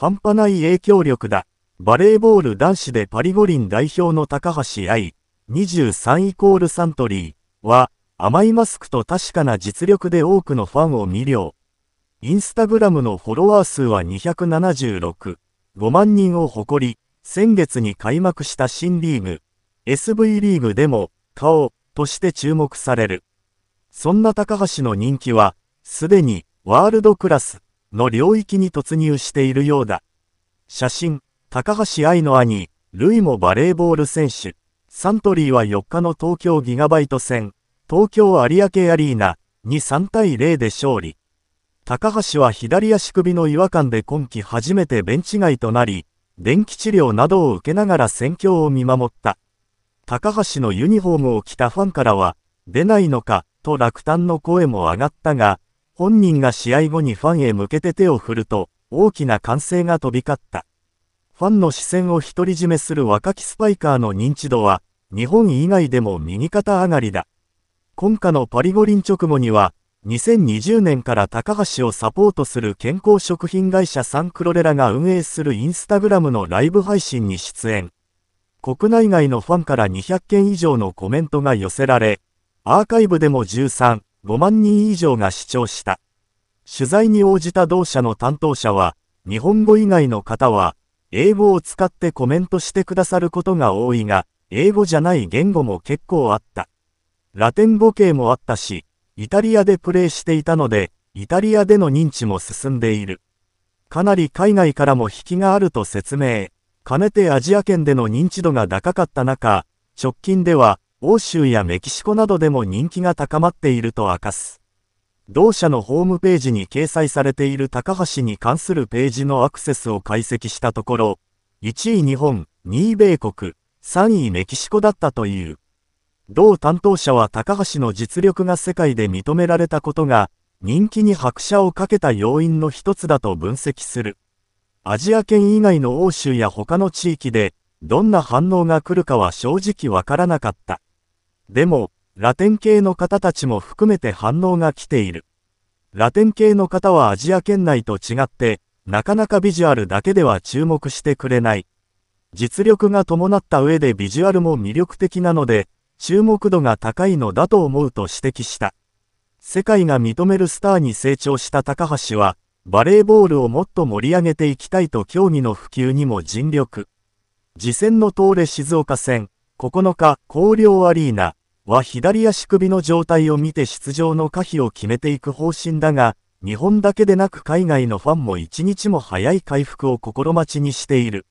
半端ない影響力だ。バレーボール男子でパリ五輪代表の高橋愛、23イコールサントリーは、甘いマスクと確かな実力で多くのファンを魅了。インスタグラムのフォロワー数は276、5万人を誇り、先月に開幕した新リーグ、SV リーグでも、顔、として注目される。そんな高橋の人気は、すでに、ワールドクラス。の領域に突入しているようだ。写真、高橋愛の兄、ルイもバレーボール選手。サントリーは4日の東京ギガバイト戦、東京有明アリーナに3対0で勝利。高橋は左足首の違和感で今季初めてベンチ外となり、電気治療などを受けながら戦況を見守った。高橋のユニフォームを着たファンからは、出ないのか、と落胆の声も上がったが、本人が試合後にファンへ向けて手を振ると、大きな歓声が飛び交った。ファンの視線を独り占めする若きスパイカーの認知度は、日本以外でも右肩上がりだ。今夏のパリ五輪直後には、2020年から高橋をサポートする健康食品会社サンクロレラが運営するインスタグラムのライブ配信に出演。国内外のファンから200件以上のコメントが寄せられ、アーカイブでも13、5万人以上が視聴した。取材に応じた同社の担当者は、日本語以外の方は、英語を使ってコメントしてくださることが多いが、英語じゃない言語も結構あった。ラテン語系もあったし、イタリアでプレイしていたので、イタリアでの認知も進んでいる。かなり海外からも引きがあると説明。かねてアジア圏での認知度が高かった中、直近では、欧州やメキシコなどでも人気が高まっていると明かす。同社のホームページに掲載されている高橋に関するページのアクセスを解析したところ、1位日本、2位米国、3位メキシコだったという。同担当者は高橋の実力が世界で認められたことが、人気に拍車をかけた要因の一つだと分析する。アジア圏以外の欧州や他の地域で、どんな反応が来るかは正直わからなかった。でも、ラテン系の方たちも含めて反応が来ている。ラテン系の方はアジア圏内と違って、なかなかビジュアルだけでは注目してくれない。実力が伴った上でビジュアルも魅力的なので、注目度が高いのだと思うと指摘した。世界が認めるスターに成長した高橋は、バレーボールをもっと盛り上げていきたいと競技の普及にも尽力。次戦の東レ静岡戦、9日、広陵アリーナ、は左足首の状態を見て出場の可否を決めていく方針だが、日本だけでなく海外のファンも一日も早い回復を心待ちにしている。